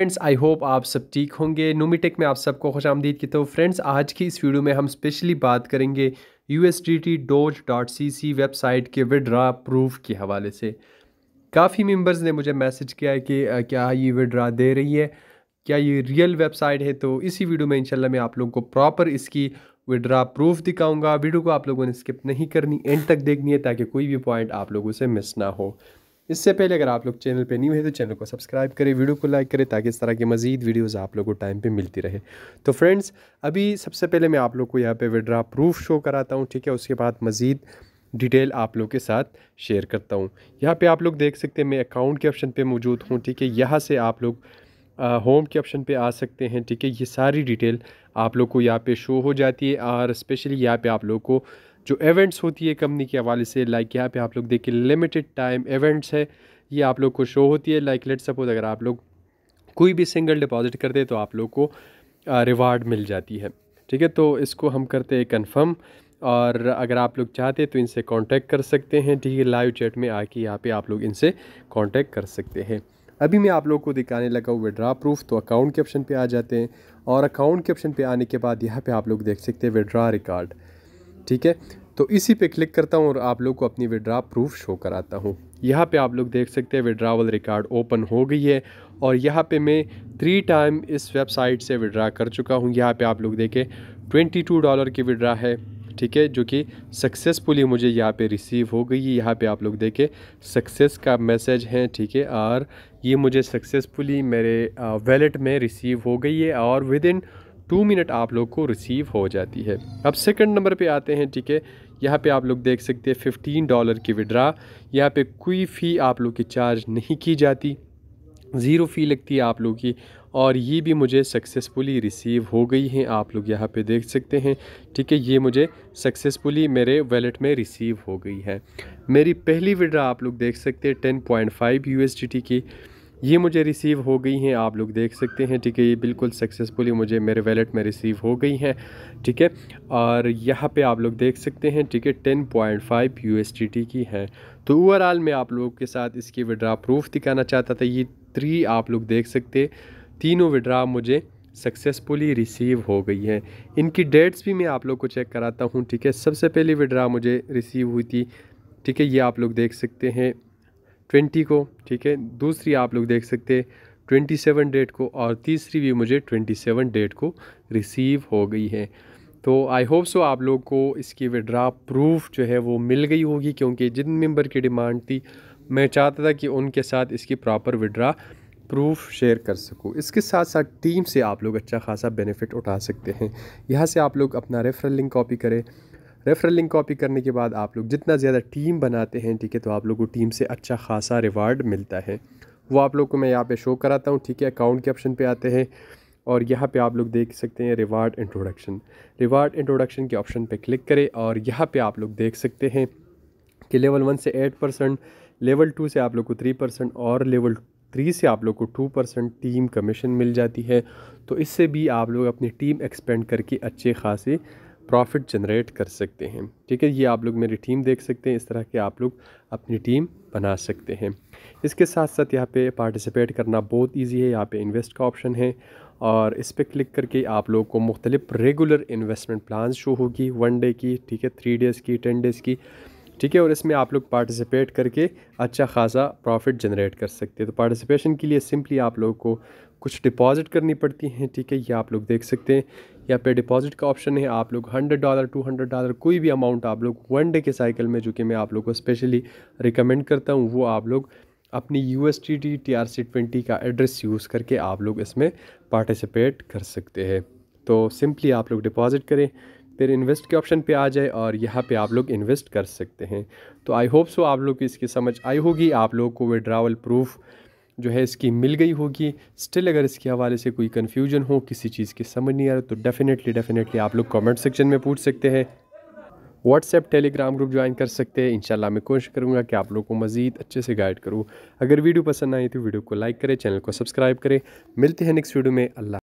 friends I hope आप सब ठीक होंगे नोमीटेक में आप सबको खुश आमदीद की तो फ्रेंड्स आज की इस वीडियो में हम स्पेशली बात करेंगे U S D T dose dot C C website के विड्रा प्रूफ के हवाले से काफ़ी मेम्बर्स ने मुझे मैसेज किया है कि क्या ये विड्रा दे रही है क्या ये रियल वेबसाइट है तो इसी वीडियो में इंशाल्लाह मैं आप लोगों को प्रॉपर इसकी विड्रा प्रूफ दिखाऊंगा वीडियो को आप लोगों ने स्किप नहीं करनी एंड तक देखनी है ताकि कोई भी पॉइंट आप लोगों से मिस ना हो इससे पहले अगर आप लोग चैनल पे न्यू है तो चैनल को सब्सक्राइब करें वीडियो को लाइक करें ताकि इस तरह की मजीद वीडियोस आप लोगों को टाइम पे मिलती रहे तो फ्रेंड्स अभी सबसे पहले मैं आप लोग को यहाँ पे विड्रा प्रूफ शो कराता हूँ ठीक है उसके बाद मज़ीद डिटेल आप लोग के साथ शेयर करता हूँ यहाँ पे आप लोग देख सकते हैं मैं अकाउंट के ऑप्शन पे मौजूद हूँ ठीक है यहाँ से आप लोग होम के ऑप्शन पे आ सकते हैं ठीक है ये सारी डिटेल आप लोग को यहाँ पे शो हो जाती है और स्पेशली यहाँ पे आप लोग को जो इवेंट्स होती है कंपनी के हवाले से लाइक यहाँ पे आप लोग देखिए लिमिटेड टाइम इवेंट्स है ये आप लोग को शो होती है लाइक लेट सपोज अगर आप लोग कोई भी सिंगल डिपॉजिट करते तो आप लोग को रिवार्ड मिल जाती है ठीक है तो इसको हम करते हैं कन्फर्म और अगर आप लोग चाहते हैं तो इनसे कॉन्टैक्ट कर सकते हैं ठीक है लाइव चैट में आके यहाँ पर आप लोग इनसे कॉन्टैक्ट कर सकते हैं अभी मैं आप लोग को दिखाने लगा हूँ विड्रा प्रूफ तो अकाउंट के ऑप्शन पे आ जाते हैं और अकाउंट के ऑप्शन पे आने के बाद यहाँ पे आप लोग देख सकते हैं विड्रा रिकार्ड ठीक है तो इसी पे क्लिक करता हूँ और आप लोग को अपनी विड्रा प्रूफ शो कराता हूँ यहाँ पे आप लोग देख सकते हैं विड्रावल रिकॉर्ड ओपन हो गई है और यहाँ पे मैं थ्री टाइम इस वेबसाइट से विड्रा कर चुका हूँ यहाँ पे आप लोग देखें ट्वेंटी टू डॉलर की विड्रा है ठीक है जो कि सक्सेसफुली मुझे यहाँ पे रिसीव हो गई है यहाँ पर आप लोग देखें सक्सेस का मैसेज है ठीक है और ये मुझे सक्सेसफुली मेरे वैलेट uh, में रिसीव हो गई है और विद इन टू मिनट आप लोग को रिसीव हो जाती है अब सेकंड नंबर पे आते हैं ठीक है यहाँ पे आप लोग देख सकते हैं फिफ्टीन डॉलर की विड्रा यहाँ पे कोई फ़ी आप लोग की चार्ज नहीं की जाती ज़ीरो फ़ी लगती है आप लोग की और ये भी मुझे सक्सेसफुली रिसीव हो गई है आप लोग यहाँ पे देख सकते हैं ठीक है ये मुझे सक्सेसफुली मेरे वैलेट में रिसीव हो गई है मेरी पहली विड्रा आप लोग देख सकते हैं टेन पॉइंट फाइव यू की ये मुझे रिसीव हो गई हैं आप लोग देख सकते हैं ठीक है ये बिल्कुल सक्सेसफुली मुझे मेरे वैलेट में रिसीव हो गई हैं ठीक है और यहाँ पे आप लोग देख सकते हैं ठीक है ten point five U S T T की है तो ओवरऑल मैं आप लोगों के साथ इसकी विड्रा प्रूफ दिखाना चाहता था ये थ्री आप लोग देख सकते तीनों विड्रा मुझे सक्सेसफुली रिसीव हो गई है इनकी डेट्स भी मैं आप लोग को चेक कराता हूँ ठीक है सबसे पहली विड्रा मुझे रिसीव हुई थी ठीक है ये आप लोग देख सकते हैं ट्वेंटी को ठीक है दूसरी आप लोग देख सकते ट्वेंटी सेवन डेट को और तीसरी भी मुझे ट्वेंटी सेवन डेट को रिसीव हो गई है तो आई होप सो आप लोग को इसकी विड्रा प्रूफ जो है वो मिल गई होगी क्योंकि जिन मेंबर की डिमांड थी मैं चाहता था कि उनके साथ इसकी प्रॉपर विड्रा प्रूफ शेयर कर सकूँ इसके साथ साथ टीम से आप लोग अच्छा खासा बेनिफिट उठा सकते हैं यहाँ से आप लोग अपना रेफरल लिंक कॉपी करें रेफरल लिंक कॉपी करने के बाद आप लोग जितना ज़्यादा टीम बनाते हैं ठीक है तो आप लोग को टीम से अच्छा खासा रिवार्ड मिलता है वो आप लोग को मैं यहाँ पे शो कराता हूँ ठीक है अकाउंट के ऑप्शन पे आते हैं और यहाँ पे आप लोग देख सकते हैं रिवार्ड इंट्रोडक्शन रिवार्ड इंट्रोडक्शन के ऑप्शन पे क्लिक करें और यहाँ पे आप लोग देख सकते हैं कि लेवल वन से एट परसेंट लेवल टू से आप लोग को थ्री परसेंट और लेवल थ्री से आप लोग को टू परसेंट टीम कमीशन मिल जाती है तो इससे भी आप लोग अपनी टीम एक्सपेंड करके अच्छे खासे प्रॉफिट जनरेट कर सकते हैं ठीक है ये आप लोग मेरी टीम देख सकते हैं इस तरह के आप लोग अपनी टीम बना सकते हैं इसके साथ साथ यहाँ पे पार्टिसिपेट करना बहुत इजी है यहाँ पे इन्वेस्ट का ऑप्शन है और इस पर क्लिक करके आप लोगों को मुख्तलिफ रेगुलर इन्वेस्टमेंट प्लान शो होगी वन डे की ठीक है थ्री डेज़ की टेन डेज़ की ठीक है और इसमें आप लोग पार्टिसिपेट करके अच्छा खासा प्रॉफिट जनरेट कर सकते हैं तो पार्टिसिपेशन के लिए सिंपली आप लोगों को कुछ डिपॉजिट करनी पड़ती हैं ठीक है ये आप लोग देख सकते हैं यहाँ पे डिपॉजिट का ऑप्शन है आप लोग hundred dollar two hundred dollar कोई भी अमाउंट आप लोग वन डे के साइकिल में जो कि मैं आप लोग को स्पेशली रिकमेंड करता हूँ वो आप लोग अपनी U S T T R C twenty का एड्रेस यूज़ करके आप लोग इसमें पार्टिसिपेट कर सकते हैं तो सिंपली आप लोग डिपॉजिट करें फिर इन्वेस्ट के ऑप्शन पे आ जाए और यहाँ पे आप लोग इन्वेस्ट कर सकते हैं तो आई होप सो आप लोग को इसकी समझ आई होगी आप लोगों को विड्रावल प्रूफ जो है इसकी मिल गई होगी स्टिल अगर इसके हवाले से कोई कन्फ्यूजन हो किसी चीज़ की समझ नहीं आ रहा तो डेफ़िनेटली डेफ़िनेटली आप लोग कॉमेंट सेक्शन में पूछ सकते हैं व्हाट्सएप टेलीग्राम ग्रुप ज्वाइन कर सकते हैं इंशाल्लाह मैं कोशिश करूँगा कि आप लोगों को मज़ीद अच्छे से गाइड करूँ अगर वीडियो पसंद आई तो वीडियो को लाइक करें चैनल को सब्सक्राइब करें मिलते हैं नेक्स्ट वीडियो में अल्लाह